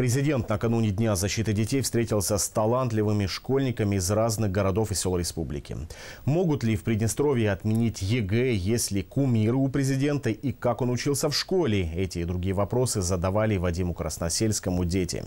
Президент накануне Дня защиты детей встретился с талантливыми школьниками из разных городов и сел республики. Могут ли в Приднестровье отменить ЕГЭ, если кумиры у президента и как он учился в школе? Эти и другие вопросы задавали Вадиму Красносельскому дети.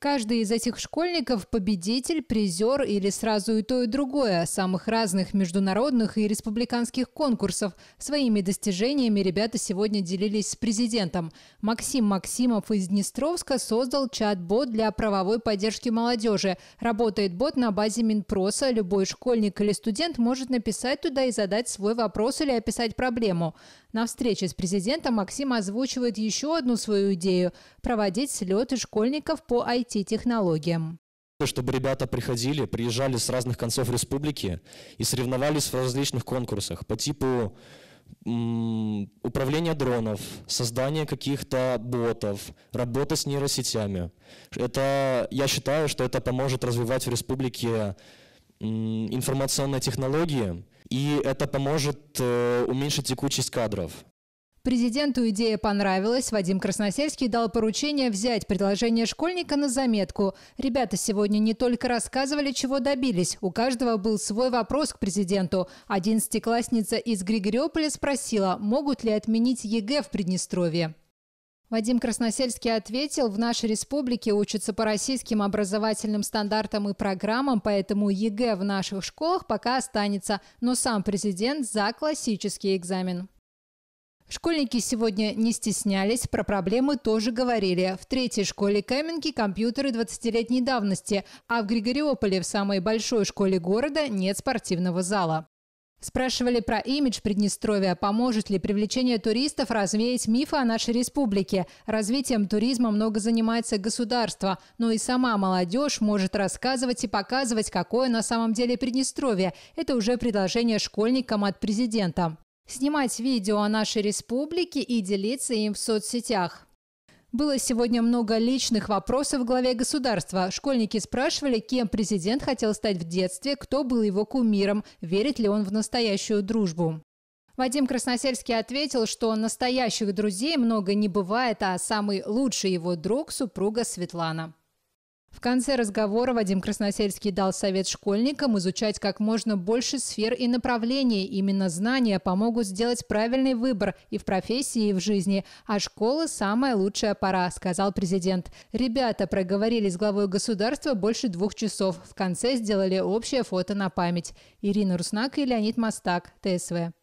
Каждый из этих школьников – победитель, призер или сразу и то, и другое самых разных международных и республиканских конкурсов. Своими достижениями ребята сегодня делились с президентом. Максим Максимов из Днестровска создал чат-бот для правовой поддержки молодежи. Работает бот на базе Минпроса. Любой школьник или студент может написать туда и задать свой вопрос или описать проблему. На встрече с президентом Максим озвучивает еще одну свою идею – проводить слеты школьников по IT IT-технологиям чтобы ребята приходили, приезжали с разных концов республики и соревновались в различных конкурсах по типу управления дронов, создания каких-то ботов, работы с нейросетями. Это, я считаю, что это поможет развивать в республике информационные технологии, и это поможет э, уменьшить текучесть кадров. Президенту идея понравилась. Вадим Красносельский дал поручение взять предложение школьника на заметку. Ребята сегодня не только рассказывали, чего добились. У каждого был свой вопрос к президенту. Одиннадцатиклассница из Григориополя спросила, могут ли отменить ЕГЭ в Приднестровье. Вадим Красносельский ответил, в нашей республике учатся по российским образовательным стандартам и программам, поэтому ЕГЭ в наших школах пока останется, но сам президент за классический экзамен. Школьники сегодня не стеснялись, про проблемы тоже говорили. В третьей школе Каменки компьютеры 20-летней давности, а в Григориополе, в самой большой школе города, нет спортивного зала. Спрашивали про имидж Приднестровья, поможет ли привлечение туристов развеять мифы о нашей республике. Развитием туризма много занимается государство, но и сама молодежь может рассказывать и показывать, какое на самом деле Приднестровье. Это уже предложение школьникам от президента снимать видео о нашей республике и делиться им в соцсетях. Было сегодня много личных вопросов в главе государства. Школьники спрашивали, кем президент хотел стать в детстве, кто был его кумиром, верит ли он в настоящую дружбу. Вадим Красносельский ответил, что настоящих друзей много не бывает, а самый лучший его друг – супруга Светлана. В конце разговора Вадим Красносельский дал совет школьникам изучать как можно больше сфер и направлений. Именно знания помогут сделать правильный выбор и в профессии, и в жизни. А школа – самая лучшая пора, сказал президент. Ребята проговорили с главой государства больше двух часов. В конце сделали общее фото на память. Ирина Руснак и Леонид Мастак, ТСВ.